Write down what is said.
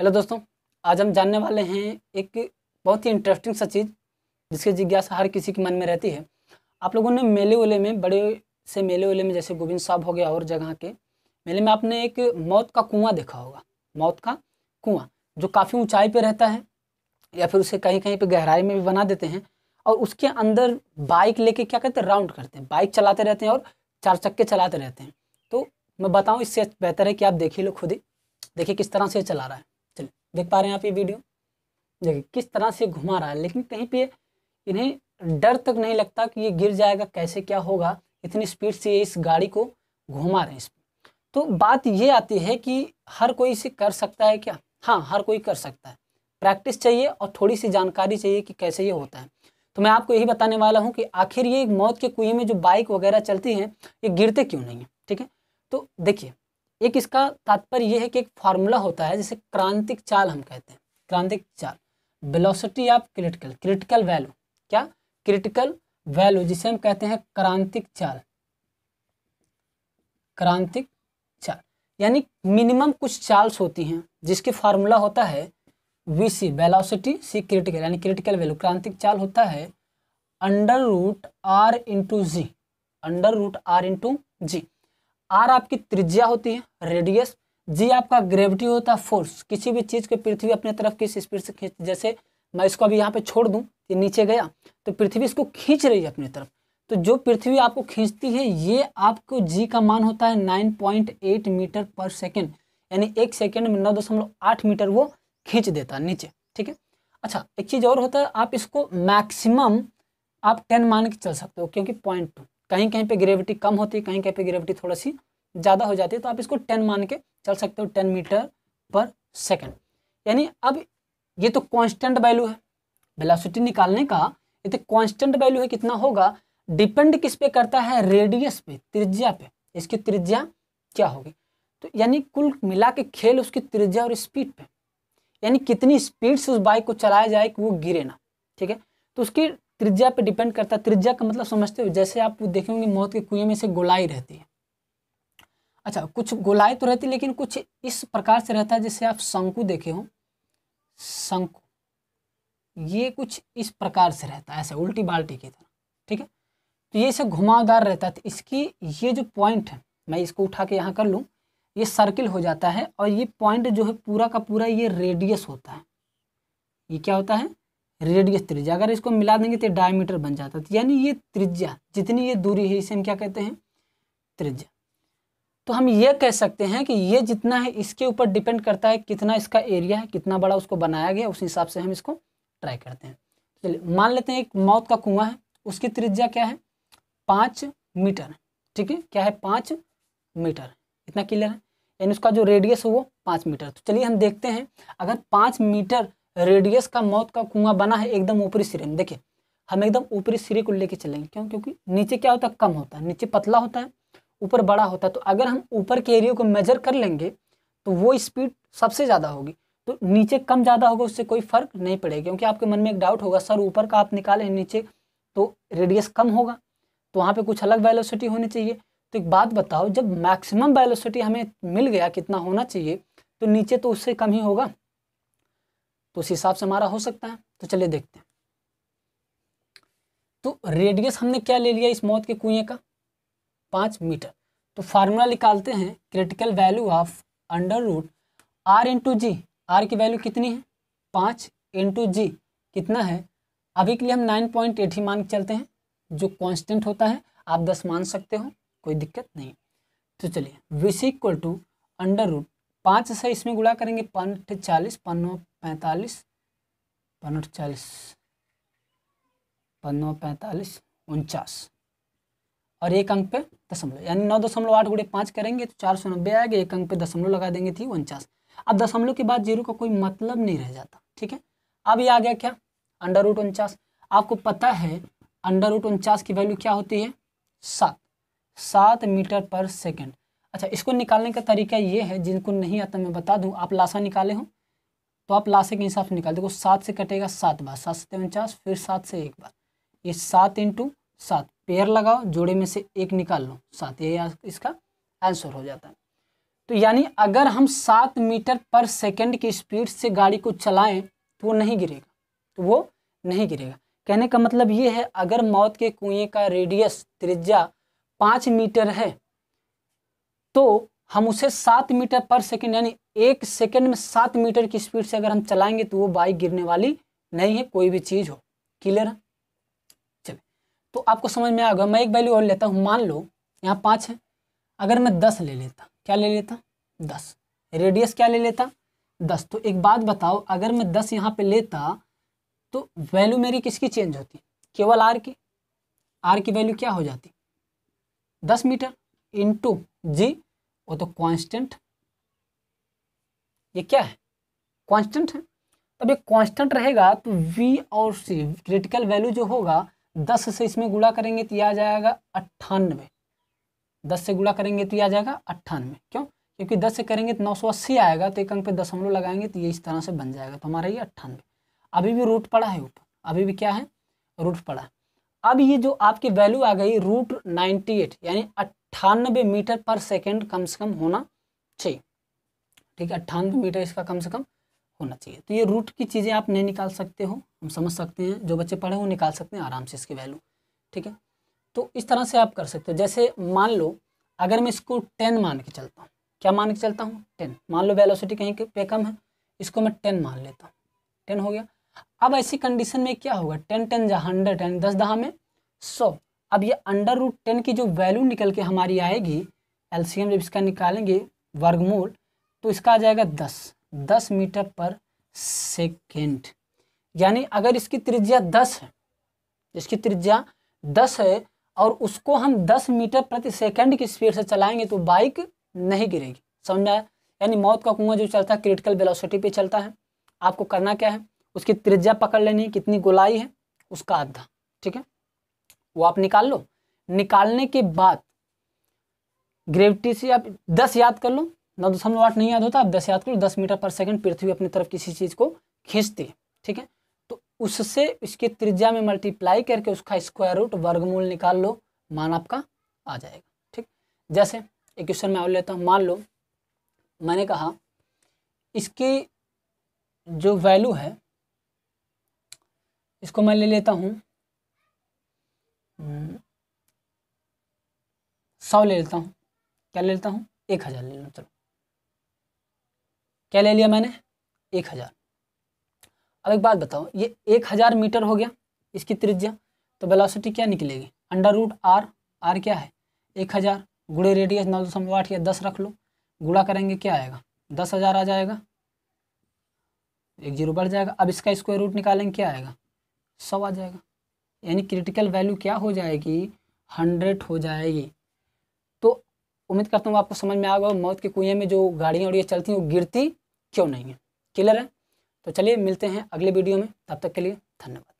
hello दोस्तों आज हम जानने वाले हैं एक बहुत ही इंटरेस्टिंग सा चीज़ जिसकी जिज्ञासा हर किसी के मन में रहती है आप लोगों ने मेले वेले में बड़े से मेले वेले में जैसे गोविंद साहब हो गया और जगह के मेले में आपने एक मौत का कुआं देखा होगा मौत का कुआं जो काफ़ी ऊंचाई पे रहता है या फिर उसे कहीं कहीं पर गहराई में भी बना देते हैं और उसके अंदर बाइक लेके क्या करते हैं राउंड करते हैं बाइक चलाते रहते हैं और चार चक्के चलाते रहते हैं तो मैं बताऊँ इससे बेहतर है कि आप देखिए लो खुद ही देखिए किस तरह से चला रहा है देख पा रहे हैं आप ये वीडियो देखिए किस तरह से घुमा रहा है लेकिन कहीं पे इन्हें डर तक नहीं लगता कि ये गिर जाएगा कैसे क्या होगा इतनी स्पीड से इस गाड़ी को घुमा रहे हैं इसमें तो बात ये आती है कि हर कोई इसे कर सकता है क्या हाँ हर कोई कर सकता है प्रैक्टिस चाहिए और थोड़ी सी जानकारी चाहिए कि कैसे ये होता है तो मैं आपको यही बताने वाला हूँ कि आखिर ये मौत के कुएं में जो बाइक वगैरह चलती हैं ये गिरते क्यों नहीं है ठीक है तो देखिए एक इसका तात्पर्य यह है कि एक फार्मूला होता है जिसे क्रांतिक चाल हम कहते हैं क्रांतिक चाल velocity of critical critical value क्या क्रिटिकल वैल्यू जिसे हम कहते हैं क्रांतिक चाल क्रांतिक चाल यानी मिनिमम कुछ चाल्स होती हैं जिसके फार्मूला होता है V C velocity C critical यानी क्रिटिकल वैल्यू क्रांतिक चाल होता है under root R into G under root R into G R आपकी त्रिज्या होती है रेडियस जी आपका ग्रेविटी होता है फोर्स किसी भी चीज़ को पृथ्वी अपने तरफ किस स्पीड से खींच जैसे मैं इसको अभी यहाँ पे छोड़ दूँ ये नीचे गया तो पृथ्वी इसको खींच रही है अपनी तरफ तो जो पृथ्वी आपको खींचती है ये आपको जी का मान होता है nine point eight metre per second यानी एक सेकेंड में नौ दशमलव आठ मीटर वो खींच देता है नीचे ठीक है अच्छा एक चीज़ और होता है आप इसको मैक्सिमम आप टेन मान के चल सकते हो क्योंकि पॉइंट टू कहीं कहीं पे ग्रेविटी कम होती है कहीं कहीं पे ग्रेविटी थोड़ा सी ज़्यादा हो जाती है तो आप इसको टेन मान के चल सकते हो टेन मीटर पर सेकेंड यानी अब ये तो कांस्टेंट वैल्यू है बेलासिटी निकालने का ये तो कॉन्स्टेंट वैल्यू है कितना होगा डिपेंड किस पे करता है रेडियस पे त्रिज्या पे इसकी त्रिज्या क्या होगी तो यानी कुल मिला के खेल उसकी त्रिज्या और स्पीड पे यानी कितनी स्पीड से उस बाइक को चलाया जाए कि वो गिरे ना ठीक है तो उसकी त्रिज्या पे डिपेंड करता है त्रिज्या का मतलब समझते हो जैसे आप देखेंगे मौत के कुएं में से गोलाई रहती है अच्छा कुछ गोलाई तो रहती है लेकिन कुछ इस प्रकार से रहता है जैसे आप शंकु देखे हो शंकु ये कुछ इस प्रकार से रहता है ऐसे उल्टी बाल्टी की तरह ठीक है तो ये इसे घुमावदार रहता है तो इसकी ये जो पॉइंट है मैं इसको उठा के यहाँ कर लूँ ये सर्किल हो जाता है और ये पॉइंट जो है पूरा का पूरा ये रेडियस होता है ये क्या होता है रेडियस त्रिज्या अगर इसको मिला देंगे तो डायमीटर बन जाता है तो यानी ये त्रिज्या जितनी ये दूरी है इसे हम क्या कहते हैं त्रिज्या तो हम ये कह सकते हैं कि ये जितना है इसके ऊपर डिपेंड करता है कितना इसका एरिया है कितना बड़ा उसको बनाया गया उस हिसाब से हम इसको ट्राई करते हैं चलिए मान लेते हैं एक मौत का कुआं है उसकी त्रिज्या क्या है पाँच मीटर ठीक है क्या है पाँच मीटर इतना क्लियर है यानी उसका जो रेडियस है वो पाँच मीटर तो चलिए हम देखते हैं अगर पाँच मीटर रेडियस का मौत का कुआं बना है एकदम ऊपरी सिरे में देखिए हम एकदम ऊपरी सिरे को लेके चलेंगे क्यों क्योंकि नीचे क्या होता है कम होता है नीचे पतला होता है ऊपर बड़ा होता है तो अगर हम ऊपर के एरिया को मेजर कर लेंगे तो वो स्पीड सबसे ज़्यादा होगी तो नीचे कम ज़्यादा होगा उससे कोई फर्क नहीं पड़ेगा क्योंकि आपके मन में एक डाउट होगा सर ऊपर का आप निकालें नीचे तो रेडियस कम होगा तो वहाँ पे कुछ अलग वेलोसिटी होनी चाहिए तो एक बात बताओ जब मैक्सिमम वेलोसिटी हमें मिल गया कितना होना चाहिए तो नीचे तो उससे कम ही होगा तो उस हिसाब से हमारा हो सकता है तो चलिए देखते हैं तो रेडियस हमने क्या ले लिया इस मौत के कुएं का पांच मीटर तो फार्मूला निकालते हैं critical value of under root R into G R की वैल्यू कितनी है पांच इंटू जी कितना है अभी के लिए हम नाइन पॉइंट एट ही मान के चलते हैं जो कांस्टेंट होता है आप दस मान सकते हो कोई दिक्कत नहीं तो चलिए विस इक्वल टू अंडर रूट पांच से इसमें गुड़ा करेंगे पाँच चालीस पन्नों पैंतालीस पनट चालीस पन्नो पैंतालीस उनचास और एक अंक पे दशमलव यानी नौ दशमलव आठ गुड़े पाँच करेंगे तो चार सौ नब्बे आएगा एक अंक पे दशमलव लगा देंगे थी उनचास अब दशमलव के बाद जीरो का कोई मतलब नहीं रह जाता ठीक है अब ये आ गया क्या अंडर रूट उनचास आपको पता है अंडर रूट उनचास की वैल्यू क्या होती है सात सात मीटर पर सेकेंड अच्छा इसको निकालने का तरीका ये है जिनको नहीं आता मैं बता दूँ आप लाशा निकाले हों तो आप लास्ट के हिसाब से निकाल देखो सात से कटेगा सात बार सात सत्य उनचास फिर सात से एक बार ये सात इंटू सात पेयर लगाओ जोड़े में से एक निकाल लो सात ये इसका आंसर हो जाता है तो यानी अगर हम सात मीटर पर सेकंड की स्पीड से गाड़ी को चलाएं तो वो नहीं गिरेगा तो वो नहीं गिरेगा कहने का मतलब ये है अगर मौत के कुएं का रेडियस त्रिज्या पाँच मीटर है तो हम उसे सात मीटर पर सेकेंड यानी एक सेकेंड में सात मीटर की स्पीड से अगर हम चलाएंगे तो वो बाइक गिरने वाली नहीं है कोई भी चीज़ हो क्लियर है चले तो आपको समझ में आ गया मैं एक वैल्यू और लेता हूँ मान लो यहाँ पाँच है अगर मैं दस ले लेता क्या ले लेता दस रेडियस क्या ले लेता दस तो एक बात बताओ अगर मैं दस यहाँ पे लेता तो वैल्यू मेरी किसकी चेंज होती केवल आर की आर की वैल्यू क्या हो जाती दस मीटर इंटू जी वो तो कांस्टेंट ये क्या है कांस्टेंट है तब ये कांस्टेंट रहेगा तो वी और सी क्रिटिकल वैल्यू जो होगा दस से इसमें गुड़ा करेंगे तो यह आ जाएगा अट्ठानवे दस से गुड़ा करेंगे तो यह आ जाएगा अट्ठानवे क्यों क्योंकि दस से करेंगे तो नौ सौ अस्सी आएगा तो एक अंक पे दशमलव लगाएंगे तो ये इस तरह से बन जाएगा तो हमारा ये अट्ठानवे अभी भी रूट पड़ा है ऊपर अभी भी क्या है रूट पड़ा अब ये जो आपकी वैल्यू आ गई रूट नाइनटी एट यानी अट्ठानबे मीटर पर सेकेंड कम से कम होना चाहिए ठीक है अट्ठानवे मीटर इसका कम से कम होना चाहिए तो ये रूट की चीज़ें आप नहीं निकाल सकते हो हम समझ सकते हैं जो बच्चे पढ़े वो निकाल सकते हैं आराम से इसकी वैल्यू ठीक है तो इस तरह से आप कर सकते हो जैसे मान लो अगर मैं इसको टेन मान के चलता हूँ क्या मान के चलता हूँ टेन मान लो वेलोसिटी कहीं पे कम है इसको मैं टेन मान लेता हूँ टेन हो गया अब ऐसी कंडीशन में क्या होगा टेन टेन जहाँ हंड्रेड टेन दस दहा में सौ अब ये अंडर रूट टेन की जो वैल्यू निकल के हमारी आएगी एलसीएम जब इसका निकालेंगे वर्गमूल तो इसका आ जाएगा दस दस मीटर पर सेकेंड यानी अगर इसकी त्रिज्या दस है इसकी त्रिज्या दस है और उसको हम दस मीटर प्रति सेकेंड की स्पीड से चलाएंगे तो बाइक नहीं गिरेगी समझ में यानी मौत का कुआं जो चलता है क्रिटिकल वेलोसिटी पे चलता है आपको करना क्या है उसकी त्रिज्या पकड़ लेनी है कितनी गोलाई है उसका आधा ठीक है वो आप निकाल लो निकालने के बाद ग्रेविटी से आप दस याद कर लो नौ दशमलव आठ नहीं याद होता आप दस याद करो दस मीटर पर सेकंड पृथ्वी अपनी तरफ किसी चीज़ को खींचती है ठीक है तो उससे इसके त्रिज्या में मल्टीप्लाई करके उसका स्क्वायर रूट वर्गमूल निकाल लो मान आपका आ जाएगा ठीक जैसे एक क्वेश्चन मैं और लेता हूँ मान लो मैंने कहा इसकी जो वैल्यू है इसको मैं ले लेता हूँ हम्म, सौ ले लेता हूँ क्या ले लेता हूँ एक हज़ार ले लो चलो क्या ले लिया मैंने एक हज़ार अब एक बात बताओ ये एक हज़ार मीटर हो गया इसकी त्रिज्या तो वेलोसिटी क्या निकलेगी अंडर रूट आर आर क्या है एक हज़ार गुड़े रेडियस नौ दशमलव आठ या दस रख लो गुड़ा करेंगे क्या आएगा दस हज़ार आ जाएगा एक जीरो बढ़ जाएगा अब इसका स्क्वायर रूट निकालेंगे क्या आएगा सौ आ जाएगा यानी क्रिटिकल वैल्यू क्या हो जाएगी हंड्रेड हो जाएगी तो उम्मीद करता हूँ आपको समझ में आ गया मौत के कुएं में जो गाड़ियाँ वाड़ियाँ चलती हैं वो गिरती क्यों नहीं है क्लियर है तो चलिए मिलते हैं अगले वीडियो में तब तक के लिए धन्यवाद